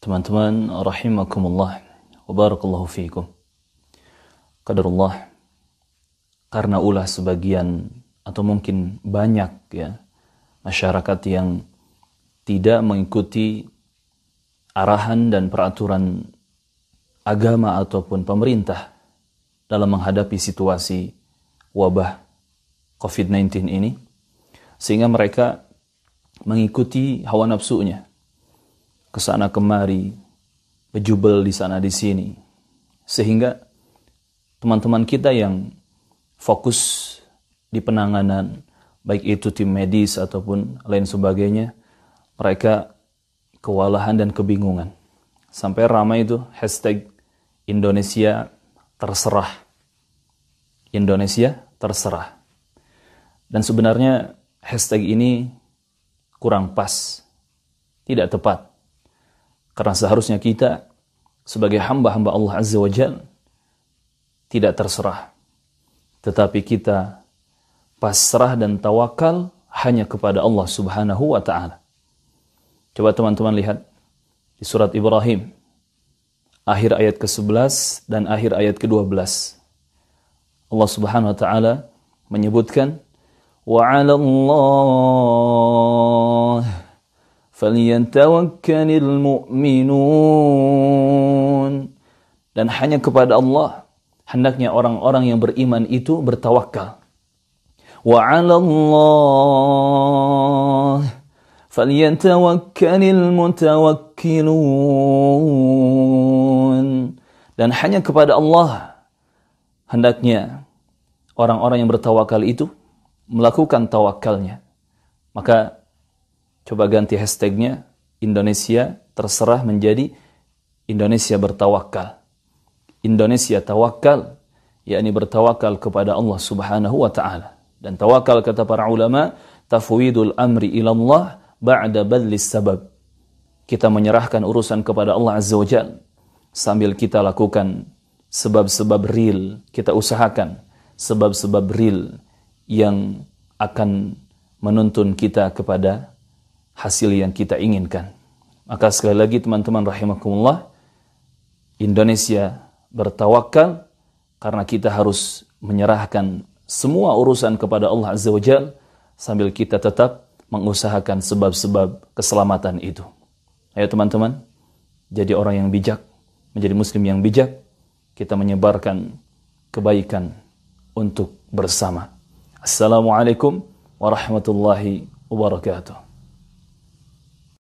Teman-teman rahimakumullah wa barakallahu fiikum. Qadarullah karena ulah sebagian atau mungkin banyak ya masyarakat yang tidak mengikuti arahan dan peraturan agama ataupun pemerintah dalam menghadapi situasi wabah COVID-19 ini sehingga mereka mengikuti hawa nafsunya kesana kemari, bejubel di sana di sini. Sehingga teman-teman kita yang fokus di penanganan baik itu tim medis ataupun lain sebagainya, mereka kewalahan dan kebingungan. Sampai ramai itu hashtag Indonesia terserah. Indonesia terserah. Dan sebenarnya hashtag ini kurang pas, tidak tepat. Karena seharusnya kita sebagai hamba-hamba Allah Azza wa Jal tidak terserah. Tetapi kita pasrah dan tawakal hanya kepada Allah Subhanahu wa taala. Coba teman-teman lihat di surat Ibrahim akhir ayat ke-11 dan akhir ayat ke-12. Allah Subhanahu wa taala menyebutkan wa Allah falyatawakkalul mu'minun dan hanya kepada Allah hendaknya orang-orang yang beriman itu bertawakal wa 'ala Allah falyatawakkalul mutawakkilun dan hanya kepada Allah hendaknya orang-orang yang bertawakal itu melakukan tawakalnya maka Coba ganti hashtagnya Indonesia terserah menjadi Indonesia bertawakal. Indonesia tawakal, yakni bertawakal kepada Allah Subhanahu wa taala. Dan tawakal kata para ulama, tafwidul amri ilallah ba'da badlis sabab. Kita menyerahkan urusan kepada Allah Azza wa Jal sambil kita lakukan sebab-sebab real, kita usahakan sebab-sebab real yang akan menuntun kita kepada hasil yang kita inginkan. Maka sekali lagi teman-teman rahimakumullah, Indonesia bertawakal karena kita harus menyerahkan semua urusan kepada Allah Azza wa sambil kita tetap mengusahakan sebab-sebab keselamatan itu. Ayo teman-teman, jadi orang yang bijak, menjadi muslim yang bijak, kita menyebarkan kebaikan untuk bersama. Assalamualaikum warahmatullahi wabarakatuh.